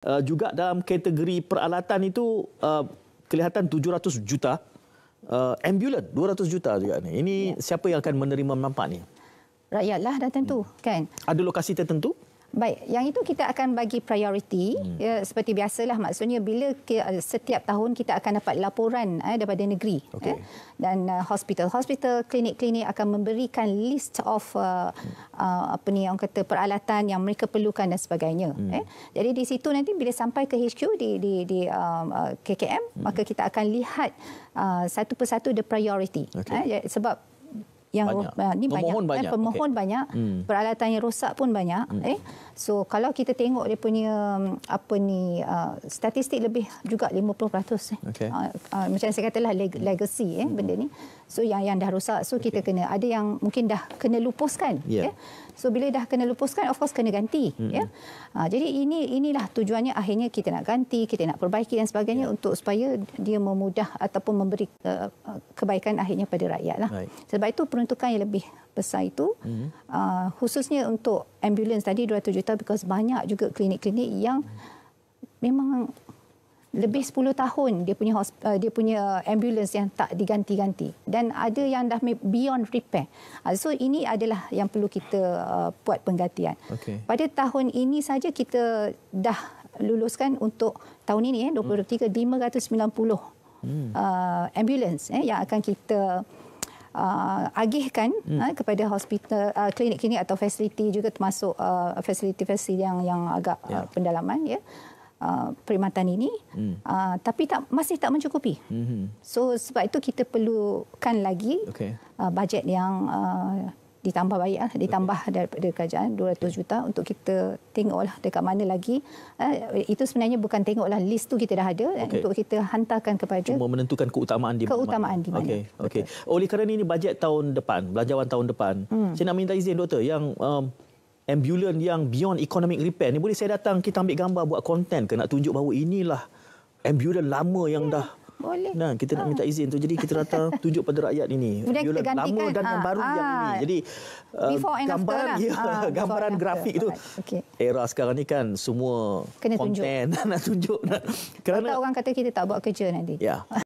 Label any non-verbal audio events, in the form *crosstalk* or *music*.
Uh, juga dalam kategori peralatan itu uh, kelihatan 700 juta uh, eh, ambulan 200 juta juga Ini ya. siapa yang akan menerima manfaat ni? Rakyatlah dah tentu hmm. kan. Ada lokasi tertentu? Uh, Baik, yang itu kita akan bagi prioriti hmm. ya, seperti biasalah maksudnya bila ke, eh, setiap tahun kita akan dapat laporan eh, daripada negeri ya. okay. eh, dan hospital-hospital, klinik-klinik akan memberikan list of uh, hmm. uh, apa ni yang kata peralatan yang mereka perlukan dan sebagainya. Hmm. Eh. Jadi di situ nanti bila sampai ke HQ di di, di um, KKM hmm. maka kita akan lihat uh, satu persatu the priority okay. eh, ya, sebab yang banyak. ini ah, banyak. Pemohon eh, banyak. Eh, okay. banyak. Hmm. Peralatan yang rosak pun banyak. Hmm. Eh, so kalau kita tengok dia punya mm, apa ni uh, statistik lebih juga 50%. Eh. Okay. Uh, ah, uh, macam saya katalah leg- legacy eh hmm. benda ni. So yang yang dah rosak so okay. kita kena ada yang mungkin dah kena lupuskan ya. Yeah. Eh. So bila dah kena lupuskan of course kena ganti hmm. ya. Yeah. Uh, jadi ini inilah tujuannya akhirnya kita nak ganti, kita nak perbaiki dan sebagainya yeah. untuk supaya dia memudah ataupun memberi uh, kebaikan akhirnya pada rakyat lah. Right. Sebab itu peruntukan yang lebih besar itu mm. uh, khususnya untuk ambulans tadi 200 juta because banyak juga klinik-klinik yang mm. memang lebih 10 tahun dia punya hospital, uh, dia punya ambulans yang tak diganti-ganti dan ada yang dah beyond repair. Uh, so ini adalah yang perlu kita uh, buat penggantian. Okay. Pada tahun ini saja kita dah luluskan untuk tahun ini eh 2023 hmm. 590 hmm. uh, ambulans eh yang akan kita uh, agihkan hmm. uh, kepada hospital uh, klinik-klinik atau fasiliti juga termasuk uh, fasiliti-fasiliti yang yang agak yeah. uh, ya. pendalaman ya. Yeah. Uh, perkhidmatan ini hmm. uh, tapi tak masih tak mencukupi. Hmm. So sebab itu kita perlukan lagi okay. uh, bajet yang uh, ditambah bayar lah, ditambah okay. daripada kerajaan 200 juta untuk kita tengoklah dekat mana lagi eh, itu sebenarnya bukan tengoklah list tu kita dah ada okay. eh, untuk kita hantarkan kepada cuma menentukan keutamaan di keutamaan mana keutamaan di mana okey okay. oleh kerana ini bajet tahun depan belanjawan tahun depan hmm. saya nak minta izin doktor yang um, ambulan yang beyond economic repair ni boleh saya datang kita ambil gambar buat konten ke nak tunjuk bahawa inilah ambulan lama yang ya, dah boleh. Nah, kita nak ah. minta izin tu. Jadi kita rata *laughs* tunjuk pada rakyat ini. Kemudian kita Lama dan yang ah, baru yang ini. Ah. Jadi eh, gambaran, lah. *laughs* gambaran grafik itu. Era sekarang ni kan semua konten *laughs* tunjuk. nak tunjuk. Kerana, orang kata kita tak buat kerja nanti. Ya.